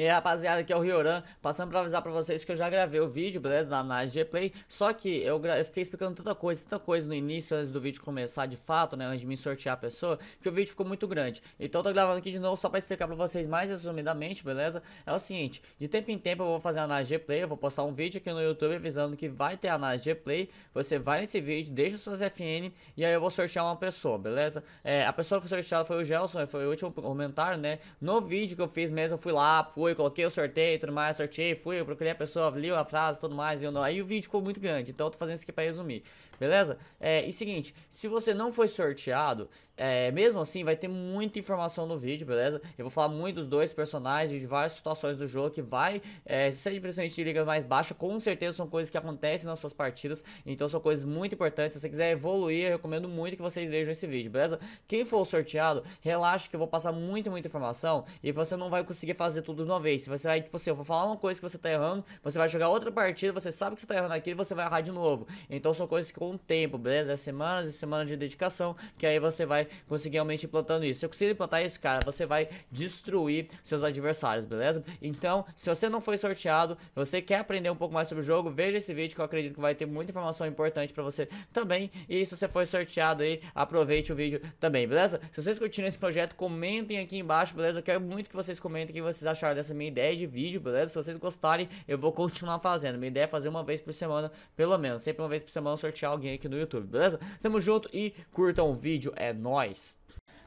E aí, rapaziada, aqui é o Rioran, passando pra avisar pra vocês que eu já gravei o vídeo, beleza, na análise de play, só que eu, eu, fiquei explicando tanta coisa, tanta coisa no início, antes do vídeo começar de fato, né, antes de me sortear a pessoa, que o vídeo ficou muito grande. Então eu tô gravando aqui de novo só pra explicar pra vocês mais resumidamente, beleza? É o seguinte, de tempo em tempo eu vou fazer análise de play, eu vou postar um vídeo aqui no YouTube avisando que vai ter análise de play, você vai nesse vídeo, deixa suas FN e aí eu vou sortear uma pessoa, beleza? É, a pessoa que foi sorteada foi o Gelson, foi o último comentário, né? No vídeo que eu fiz mesmo, eu fui lá, fui fui, coloquei o sorteio e tudo mais, sorteei, fui, procurei a pessoa, li a frase e tudo mais, e eu não. Aí o vídeo ficou muito grande, então eu tô fazendo isso aqui pra resumir, beleza? É, e seguinte, se você não foi sorteado, é, mesmo assim, vai ter muita informação no vídeo, beleza? Eu vou falar muito dos dois personagens, de várias situações do jogo que vai é, ser principalmente de liga mais baixa. Com certeza são coisas que acontecem nas suas partidas, então são coisas muito importantes. Se você quiser evoluir, eu recomendo muito que vocês vejam esse vídeo, beleza? Quem for sorteado, relaxa que eu vou passar muito, muita informação e você não vai conseguir fazer tudo de uma vez. Se você vai, tipo assim, eu vou falar uma coisa que você tá errando, você vai jogar outra partida, você sabe que você tá errando aqui e você vai errar de novo. Então são coisas que com o tempo, beleza? É semanas e semanas de dedicação que aí você vai conseguir realmente implantando isso. Se você conseguir implantar esse cara, você vai destruir seus adversários, beleza? Então, se você não foi sorteado, você quer aprender um pouco mais sobre o jogo, veja esse vídeo que eu acredito que vai ter muita informação importante pra você também. E se você foi sorteado aí, aproveite o vídeo também, beleza? Se vocês curtiram esse projeto, comentem aqui embaixo, beleza? Eu quero muito que vocês comentem o que vocês acharam dessa minha ideia de vídeo, beleza? Se vocês gostarem, eu vou continuar fazendo. Minha ideia é fazer uma vez por semana, pelo menos. Sempre uma vez por semana sortear alguém aqui no YouTube, beleza? Tamo junto e curtam o vídeo, é nóis! twice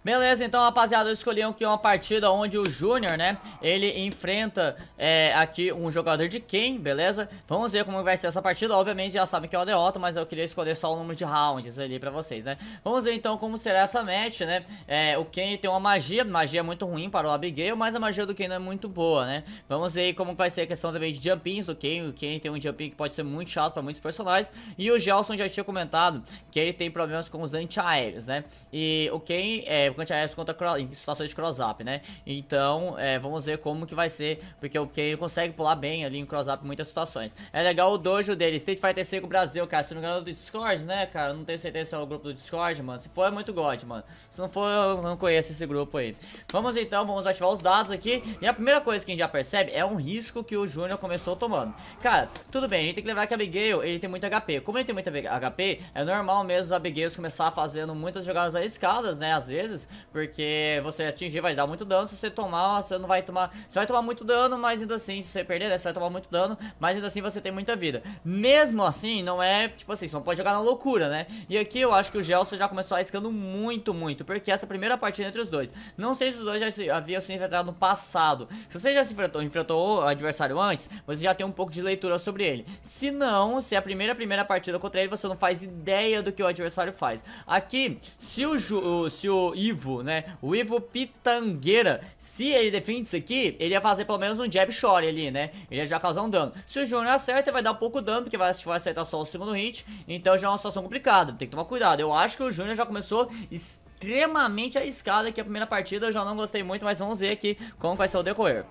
Beleza, então rapaziada, eu escolhi aqui uma partida onde o Júnior, né, ele enfrenta é, aqui um jogador de quem, beleza? Vamos ver como vai ser essa partida, obviamente já sabem que é uma derrota, mas eu queria escolher só o número de rounds ali pra vocês, né? Vamos ver então como será essa match, né? É, o Ken tem uma magia, magia é muito ruim para o Abigail, mas a magia do Ken não é muito boa, né? Vamos ver como vai ser a questão também de jumpings do Ken, o Ken tem um jumping que pode ser muito chato pra muitos personagens, e o Gelson já tinha comentado que ele tem problemas com os antiaéreos, né? E o Ken... É, o Can't Ares contra em situações de cross-up, né? Então, é, vamos ver como que vai ser, porque, o ele consegue pular bem ali em cross-up em muitas situações. É legal o dojo dele, Street Fighter 5 Brasil, cara, se não me engano é do Discord, né, cara? Não tenho certeza se é o grupo do Discord, mano. Se for, é muito God, mano. Se não for, eu não conheço esse grupo aí. Vamos então, vamos ativar os dados aqui. E a primeira coisa que a gente já percebe é um risco que o Júnior começou tomando. Cara, tudo bem, a gente tem que lembrar que a Abigail, ele tem muito HP. Como ele tem muito HP, é normal mesmo os Abigails começar fazendo muitas jogadas escadas, né, às vezes. Porque você atingir vai dar muito dano, se você tomar, você não vai tomar... Você vai tomar muito dano, mas ainda assim, se você perder, né, você vai tomar muito dano, mas ainda assim você tem muita vida. Mesmo assim, não é, tipo assim, você não pode jogar na loucura, né? E aqui eu acho que o Gelson já começou arriscando muito, muito, porque essa primeira partida entre os dois. Não sei se os dois já se, haviam se enfrentado no passado. Se você já se enfrentou, enfrentou o adversário antes, você já tem um pouco de leitura sobre ele. Se não, se é a primeira, primeira partida contra ele, você não faz ideia do que o adversário faz. Aqui, se o, se o Ivo Ivo, né? O Ivo Pitangueira. Se ele defende isso aqui, ele ia fazer pelo menos um jab short ali, né? Ele ia já causar um dano. Se o Júnior acerta, vai dar pouco dano, porque vai, vai acertar só o segundo hit. Então já é uma situação complicada, tem que tomar cuidado. Eu acho que o Júnior já começou extremamente arriscado aqui a primeira partida. Eu já não gostei muito, mas vamos ver aqui como vai ser o decorrer.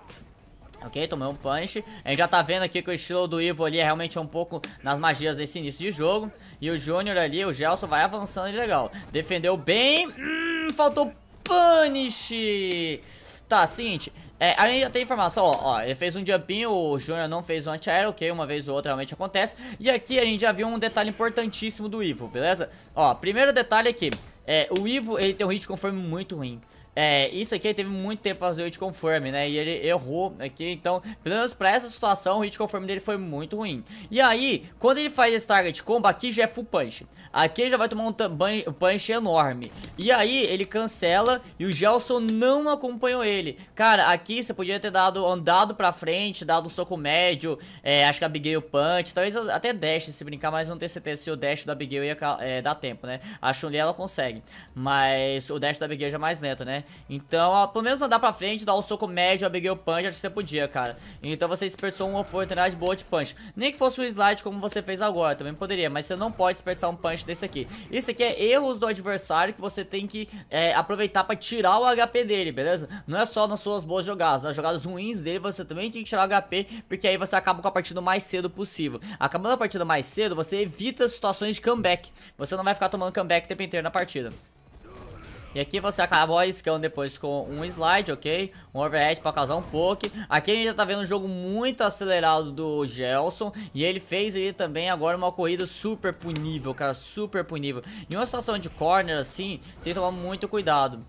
Ok, tomei um punch. A gente já tá vendo aqui que o estilo do Ivo ali é realmente um pouco nas magias desse início de jogo. E o Júnior ali, o Gelson, vai avançando legal. Defendeu bem... Hum! faltou punish. Tá, seguinte. É, a gente já tem informação, ó, ó, ele fez um jumpinho, o Júnior não fez um anti-aero, ok, uma vez ou outra realmente acontece. E aqui a gente já viu um detalhe importantíssimo do Ivo, beleza? Ó, primeiro detalhe aqui, é, é, o Ivo, ele tem um hit conforme muito ruim. É, isso aqui teve muito tempo pra fazer o hit conforme, né? E ele errou aqui, então, pelo menos pra essa situação, o hit conforme dele foi muito ruim. E aí, quando ele faz esse target combo, aqui já é full punch. Aqui já vai tomar um punch enorme. E aí, ele cancela e o Gelson não acompanhou ele. Cara, aqui você podia ter dado, andado pra frente, dado um soco médio, é, acho que a Abigail punch, talvez até dash se brincar, mas não ter certeza se o dash da Abigail ia é, dar tempo, né? A Chun-Li ela consegue, mas o dash da Abigail já é mais lento, né? Então, ó, pelo menos andar pra frente, dar um soco médio, abrir o punch, acho que você podia, cara. Então você desperdiçou uma oportunidade boa de punch. Nem que fosse um slide como você fez agora, também poderia, mas você não pode desperdiçar um punch desse aqui. Isso aqui é erros do adversário que você tem que é, aproveitar pra tirar o HP dele, beleza? Não é só nas suas boas jogadas, nas jogadas ruins dele você também tem que tirar o HP, porque aí você acaba com a partida o mais cedo possível. Acabando a partida mais cedo, você evita situações de comeback. Você não vai ficar tomando comeback o tempo inteiro na partida. E aqui você acabou arriscando depois com um slide, ok? Um overhead pra causar um poke. Aqui a gente já tá vendo um jogo muito acelerado do Gelson. E ele fez aí também agora uma corrida super punível, cara. Super punível. Em uma situação de corner assim, você tem que tomar muito cuidado.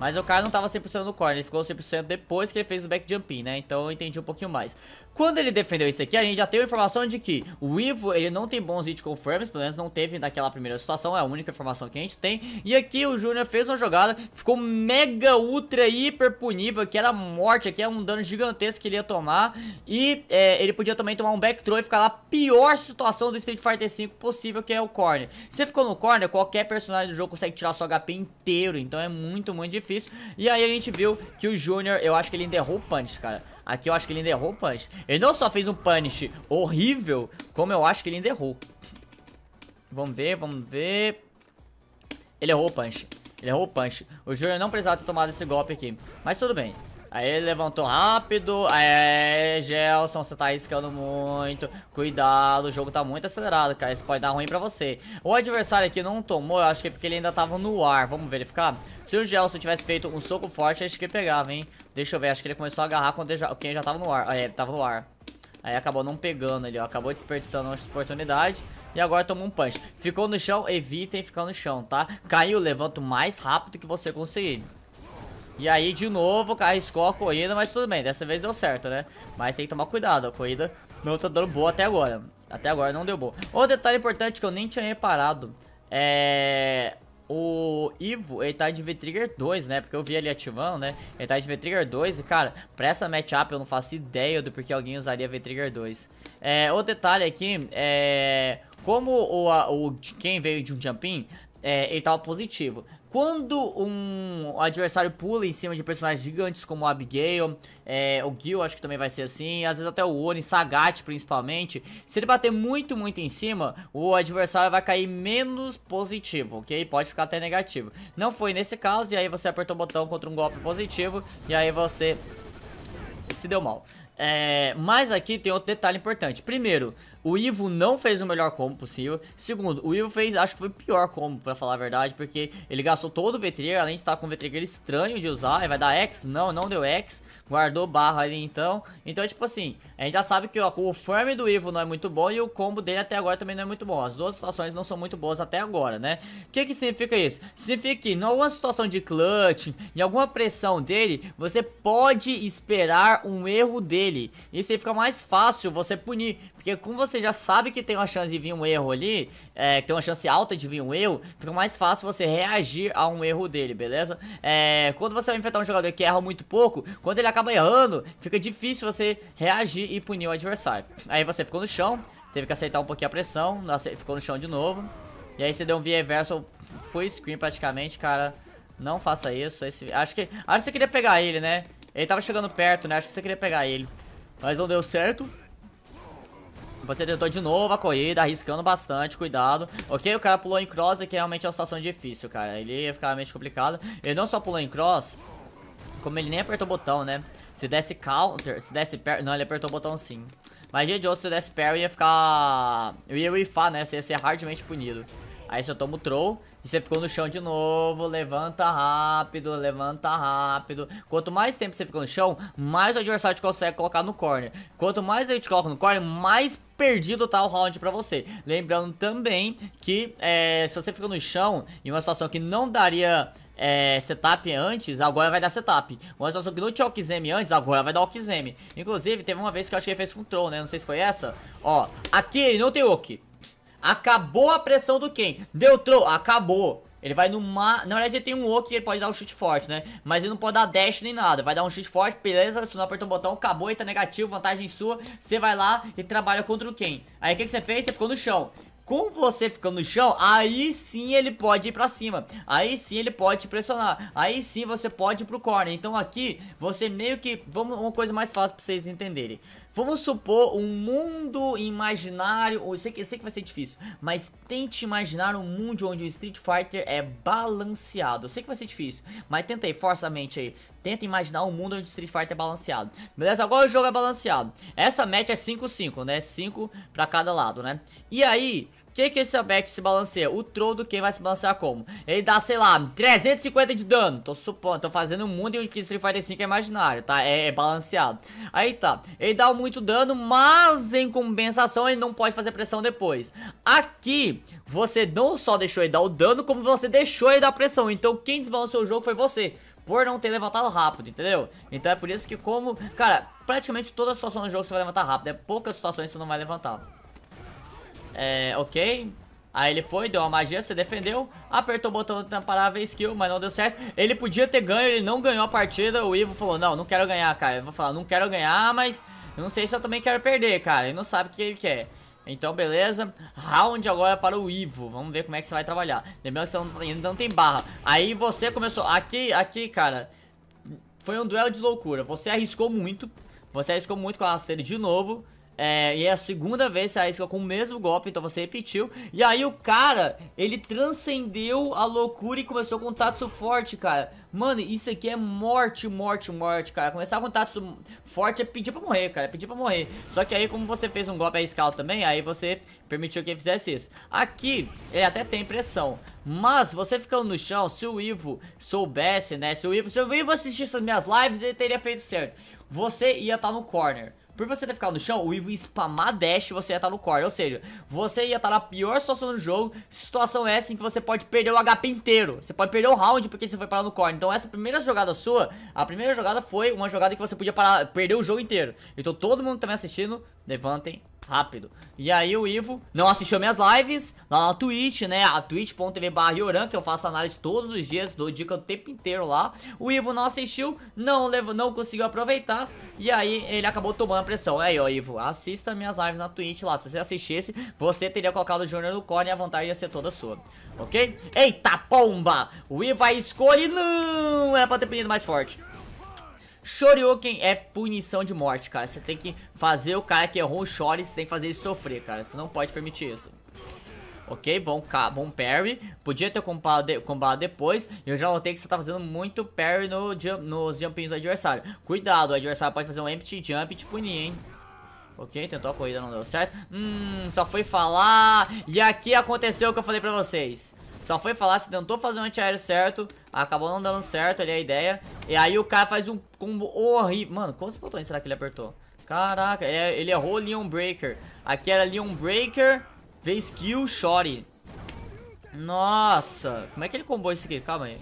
Mas o cara não tava 100% no corner, ele ficou 100% depois que ele fez o back jumping, né? Então eu entendi um pouquinho mais. Quando ele defendeu isso aqui, a gente já tem a informação de que o Ivo, ele não tem bons hit confirms, pelo menos não teve naquela primeira situação, é a única informação que a gente tem. E aqui o Júnior fez uma jogada, ficou mega, ultra, hiper punível, que era morte, aqui era é um dano gigantesco que ele ia tomar. E é, ele podia também tomar um back throw e ficar lá, pior situação do Street Fighter V possível, que é o corner. Se ficou no corner, qualquer personagem do jogo consegue tirar seu HP inteiro, então é muito, muito difícil. E aí a gente viu que o Júnior, eu acho que ele enderrou o punch, cara. Aqui eu acho que ele ainda errou o punish. Ele não só fez um punish horrível, como eu acho que ele ainda errou. Vamos ver, vamos ver. Ele errou o punch. Ele errou o punch. O Júnior não precisava ter tomado esse golpe aqui. Mas tudo bem. Aí ele levantou rápido. É, Gelson, você tá escando muito. Cuidado, o jogo tá muito acelerado, cara. Isso pode dar ruim pra você. O adversário aqui não tomou, eu acho que é porque ele ainda tava no ar. Vamos verificar? Se o Gelson tivesse feito um soco forte, acho que pegava, hein? Deixa eu ver, acho que ele começou a agarrar quando ele já, quem já tava no ar. Ah, é, ele tava no ar. Aí acabou não pegando ele, ó. Acabou desperdiçando uma oportunidade. E agora toma um punch. Ficou no chão, evitem ficar no chão, tá? Caiu, levanta mais rápido que você conseguir. E aí, de novo, arriscou a corrida, mas tudo bem. Dessa vez deu certo, né? Mas tem que tomar cuidado, a corrida não tá dando boa até agora. Até agora não deu boa. Outro detalhe importante que eu nem tinha reparado. É o Ivo, ele tá de V-Trigger 2, né? Porque eu vi ele ativando, né? Ele tá de V-Trigger 2 e, cara, pra essa matchup eu não faço ideia do porquê alguém usaria V-Trigger 2. É, outro detalhe aqui, é... Como o, a, o quem veio de um jumping, é, ele tava positivo. Quando um adversário pula em cima de personagens gigantes como o Abigail, é, o Gil acho que também vai ser assim, às vezes até o Oni, Sagat principalmente, se ele bater muito, muito em cima, o adversário vai cair menos positivo, ok? Pode ficar até negativo. Não foi nesse caso, e aí você apertou o botão contra um golpe positivo, e aí você se deu mal. É, mas aqui tem outro detalhe importante. Primeiro, o Ivo não fez o melhor combo possível. Segundo, o Ivo fez, acho que foi o pior combo, pra falar a verdade, porque ele gastou todo o V-Trigger, além de estar com o V-Trigger estranho de usar. Ele vai dar X? Não, não deu X. Guardou barra ali então. Então, tipo assim, a gente já sabe que ó, o farm do Ivo não é muito bom e o combo dele até agora também não é muito bom. As duas situações não são muito boas até agora, né? O que que significa isso? Significa que em alguma situação de clutch, em alguma pressão dele, você pode esperar um erro dele. Isso aí fica mais fácil você punir, porque com você você já sabe que tem uma chance de vir um erro ali, é, tem uma chance alta de vir um erro, fica mais fácil você reagir a um erro dele, beleza? É, quando você vai enfrentar um jogador que erra muito pouco, quando ele acaba errando, fica difícil você reagir e punir o adversário. Aí você ficou no chão, teve que aceitar um pouquinho a pressão, ficou no chão de novo. E aí você deu um via reversal full screen praticamente, cara. Não faça isso. Esse... acho, que, acho que você queria pegar ele, né? Ele tava chegando perto, né? Acho que você queria pegar ele. Mas não deu certo. Você tentou de novo a corrida, arriscando bastante, cuidado. Ok, o cara pulou em cross, é que realmente é uma situação difícil, cara. Ele ia ficar realmente complicado. Ele não só pulou em cross, como ele nem apertou o botão, né? Se desse counter, se desse parry... Não, ele apertou o botão sim. Mas de outro, se desse parry, ia ficar... Eu ia whiffar, né? Você ia ser hardmente punido. Aí você toma o troll e você ficou no chão de novo. Levanta rápido, levanta rápido. Quanto mais tempo você fica no chão, mais o adversário te consegue colocar no corner. Quanto mais ele te coloca no corner, mais perdido tal tá, round pra você. Lembrando também que é, se você fica no chão em uma situação que não daria é, setup antes, agora vai dar setup. Uma situação que não tinha Okizeme antes, agora vai dar Okizeme. Inclusive, teve uma vez que eu acho que ele fez com troll né? Não sei se foi essa. Ó, aqui ele não tem Oki. Acabou a pressão do Ken. Deu troll acabou. Ele vai no ma... Na verdade ele tem um oki que ele pode dar um chute forte, né? Mas ele não pode dar dash nem nada. Vai dar um chute forte, beleza. Se não apertou o botão, acabou e tá negativo, vantagem sua. Você vai lá e trabalha contra o Ken. Aí o que, que você fez? Você ficou no chão. Com você ficando no chão, aí sim ele pode ir pra cima. Aí sim ele pode te pressionar. Aí sim você pode ir pro corner. Então aqui, você meio que... Vamos uma coisa mais fácil pra vocês entenderem. Vamos supor um mundo imaginário, eu sei, que, eu sei que vai ser difícil, mas tente imaginar um mundo onde o Street Fighter é balanceado. Eu sei que vai ser difícil, mas tenta aí, força a mente aí. Tenta imaginar um mundo onde o Street Fighter é balanceado. Beleza? Agora o jogo é balanceado. Essa match é 5-5, né? 5 pra cada lado, né? E aí, que que esse Abex se balanceia? O troll do quem vai se balancear como? Ele dá, sei lá, 350 de dano. Tô supondo, tô fazendo um mundo em que Street Fighter 5 é imaginário, tá? É, é, balanceado. Aí tá, ele dá muito dano, mas em compensação ele não pode fazer pressão depois. Aqui, você não só deixou ele dar o dano, como você deixou ele dar pressão. Então quem desbalanceou o jogo foi você por não ter levantado rápido, entendeu? Então é por isso que como, cara, praticamente toda situação no jogo você vai levantar rápido, é poucas situações você não vai levantar. É, ok. Aí ele foi, deu uma magia, se defendeu, apertou o botão da vez skill, mas não deu certo. Ele podia ter ganho, ele não ganhou a partida. O Ivo falou, não, não quero ganhar, cara. Eu vou falar, não quero ganhar, mas não sei se eu também quero perder, cara. Ele não sabe o que ele quer. Então, beleza. Round agora para o Ivo. Vamos ver como é que você vai trabalhar. Lembrando que você não, ainda não tem barra. Aí você começou... Aqui, aqui, cara. Foi um duelo de loucura. Você arriscou muito. Você arriscou muito com a rasteira de novo. É, e é a segunda vez que a isca é com o mesmo golpe, então você repetiu. E aí o cara, ele transcendeu a loucura e começou com um Tatsu forte, cara. Mano, isso aqui é morte, morte, morte, cara. Começar com um Tatsu forte é pedir pra morrer, cara. É pedir pra morrer. Só que aí, como você fez um golpe a escala também, aí você permitiu que ele fizesse isso. Aqui, ele até tem pressão. Mas, você ficando no chão, se o Ivo soubesse, né? Se o Ivo, se o Ivo assistisse as minhas lives, ele teria feito certo. Você ia estar tá no corner. Por você ter ficado no chão, o Ivo spamar dash você ia estar tá no core. Ou seja, você ia estar tá na pior situação do jogo. Situação essa em que você pode perder o HP inteiro. Você pode perder o round porque você foi parar no core. Então essa primeira jogada sua, a primeira jogada foi uma jogada que você podia parar, perder o jogo inteiro. Então todo mundo que tá me assistindo, Levantem rápido. E aí o Ivo não assistiu minhas lives lá na Twitch, né? A twitch.tv barra que eu faço análise todos os dias, dou dica o tempo inteiro lá. O Ivo não assistiu, não levou, não conseguiu aproveitar e aí ele acabou tomando pressão. Aí, ó, Ivo, assista minhas lives na Twitch lá. Se você assistisse, você teria colocado o Júnior no corner e a vontade ia ser toda sua. Ok? Eita pomba! O Ivo vai escolhe não! Era pra ter pedido mais forte. Shoryuken é punição de morte, cara. Você tem que fazer o cara que errou o Shoryuken, você tem que fazer ele sofrer, cara. Você não pode permitir isso. Ok, bom, bom parry. Podia ter combado, de, combado depois. E eu já notei que você tá fazendo muito parry no jump, nos jumpinhos do adversário. Cuidado, o adversário pode fazer um empty jump e te punir, hein? Ok, tentou a corrida, não deu certo. Hum, só foi falar. E aqui aconteceu o que eu falei pra vocês. Só foi falar, se tentou fazer um antiaéreo certo, Acabou não dando certo ali a ideia. E aí o cara faz um combo horrível. Mano, quantos botões será que ele apertou? Caraca, ele, é, ele errou Leon Breaker. Aqui era Leon Breaker, V kill, shot. Nossa, como é que ele combou isso aqui? Calma aí.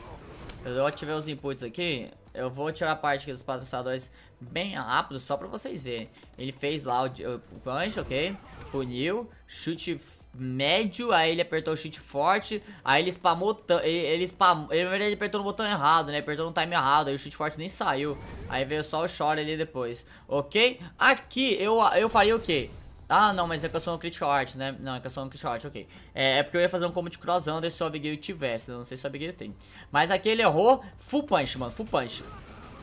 Eu vou ativar os inputs aqui. Eu vou tirar a parte aqui dos patrocinadores bem rápido, só pra vocês verem. Ele fez lá o, o punch, ok? Puniu. Chute médio, aí ele apertou o shift forte, aí ele spamou, ele, ele spamou, ele, na verdade ele apertou no botão errado, né, apertou no time errado, aí o shift forte nem saiu, aí veio só o short ali depois, ok? Aqui eu, eu faria o quê? Ah, não, mas é que eu sou um Critical Art, né? Não, é que eu sou um Critical Art, ok. É, é porque eu ia fazer um combo de cross under se o Abigail tivesse, não sei se o Abigail tem. Mas aqui ele errou, full punch, mano, full punch.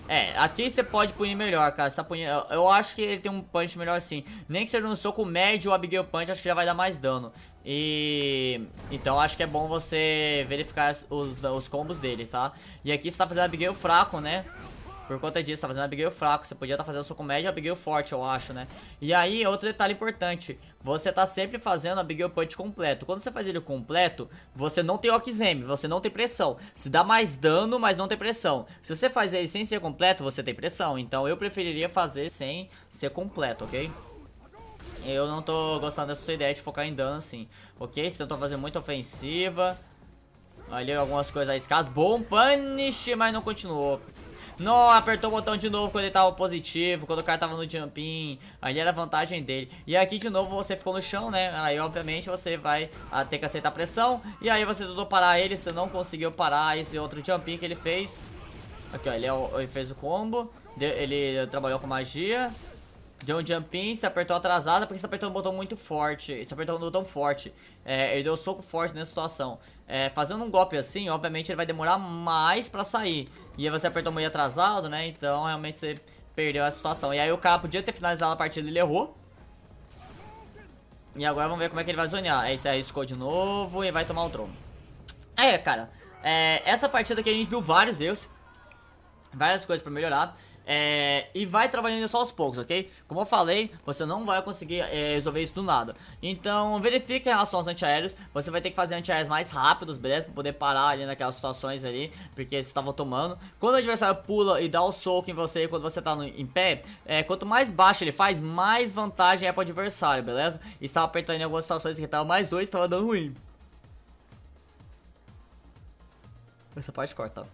É, aqui você pode punir melhor, cara. Tá punindo... Eu acho que ele tem um punch melhor assim. Nem que seja um soco médio ou Abigail Punch, acho que já vai dar mais dano. E... Então acho que é bom você verificar os, os combos dele, tá? E aqui você tá fazendo Abigail fraco, né? Por conta disso, tá fazendo Abigail fraco. Você podia estar tá fazendo sua comédia Abigail forte, eu acho, né? E aí, outro detalhe importante. Você tá sempre fazendo Abigail Punch completo. Quando você faz ele completo, você não tem Okizeme, você não tem pressão. Se dá mais dano, mas não tem pressão. Se você faz ele sem ser completo, você tem pressão. Então eu preferiria fazer sem ser completo, ok? Eu não tô gostando dessa sua ideia de focar em dano, assim. Ok? Você tentou fazer muita ofensiva. Ali algumas coisas aí escassas. Bom punish, mas não continuou. Não, apertou o botão de novo quando ele tava positivo, quando o cara tava no jumping. Ali era a vantagem dele. E aqui de novo você ficou no chão, né? Aí obviamente você vai a, ah, ter que aceitar a pressão. E aí você tentou parar ele, você não conseguiu parar esse outro jumping que ele fez. Aqui ó, ele, é ele fez o combo, ele trabalhou com magia Deu um jump in, se apertou atrasada porque se apertou um botão muito forte. se apertou um botão forte. É, ele deu um soco forte nessa situação. É, fazendo um golpe assim, obviamente ele vai demorar mais pra sair. E aí você apertou meio atrasado, né? Então realmente você perdeu a situação. E aí o cara podia ter finalizado a partida, ele errou. E agora vamos ver como é que ele vai zonear. Aí se arriscou de novo e vai tomar o trono. É, cara. É, essa partida aqui a gente viu vários erros. Várias coisas pra melhorar é, e vai trabalhando só aos poucos, ok? Como eu falei, você não vai conseguir é, resolver isso do nada. Então, verifique em relação aos antiaéreos, você vai ter que fazer antiaéreos mais rápidos, beleza? Pra poder parar ali naquelas situações ali, porque você estava tomando. Quando o adversário pula e dá o soco em você, quando você tá no, em pé, é, quanto mais baixo ele faz, mais vantagem é pro adversário, beleza? Estava apertando em algumas situações que tava mais dois, estava dando ruim. Essa parte corta,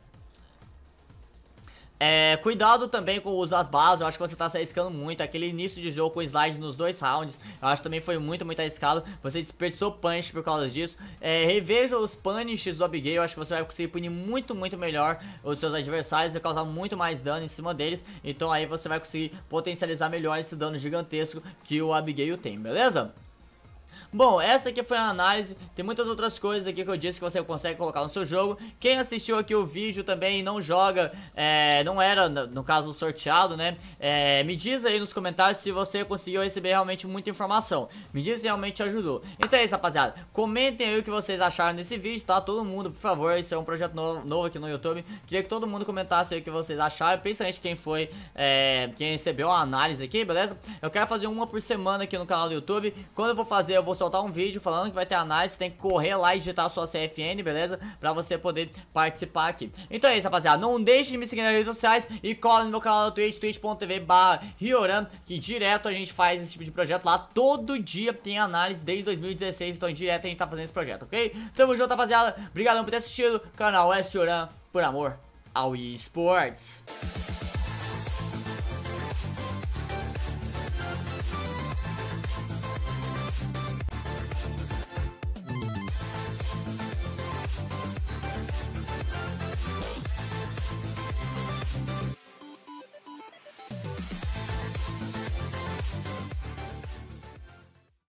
é, cuidado também com o uso das bases, eu acho que você tá se arriscando muito. Aquele início de jogo com slide nos dois rounds, eu acho que também foi muito, muito arriscado. Você desperdiçou punch por causa disso. É, reveja os punishes do Abigail, eu acho que você vai conseguir punir muito, muito melhor os seus adversários, e causar muito mais dano em cima deles. Então aí você vai conseguir potencializar melhor esse dano gigantesco que o Abigail tem, beleza? Bom, essa aqui foi a análise, tem muitas outras coisas aqui que eu disse que você consegue colocar no seu jogo. Quem assistiu aqui o vídeo também não joga, é, não era, no caso, sorteado, né? É, me diz aí nos comentários se você conseguiu receber realmente muita informação. Me diz se realmente te ajudou. Então é isso, rapaziada. Comentem aí o que vocês acharam desse vídeo, tá? Todo mundo, por favor, isso é um projeto novo, novo aqui no YouTube. Queria que todo mundo comentasse aí o que vocês acharam, principalmente quem foi, é, quem recebeu a análise aqui, beleza? Eu quero fazer uma por semana aqui no canal do YouTube. Quando eu vou fazer, eu vou só soltar um vídeo falando que vai ter análise, tem que correr lá e digitar a sua CFN, beleza? Pra você poder participar aqui. Então é isso, rapaziada. Não deixe de me seguir nas redes sociais e cola no meu canal da Twitch, twitch.tv barra Rioran, que direto a gente faz esse tipo de projeto lá. Todo dia tem análise desde 2016, então direto a gente tá fazendo esse projeto, ok? Tamo junto, rapaziada. Obrigadão por ter assistido. Canal S Rioran, por amor ao eSports.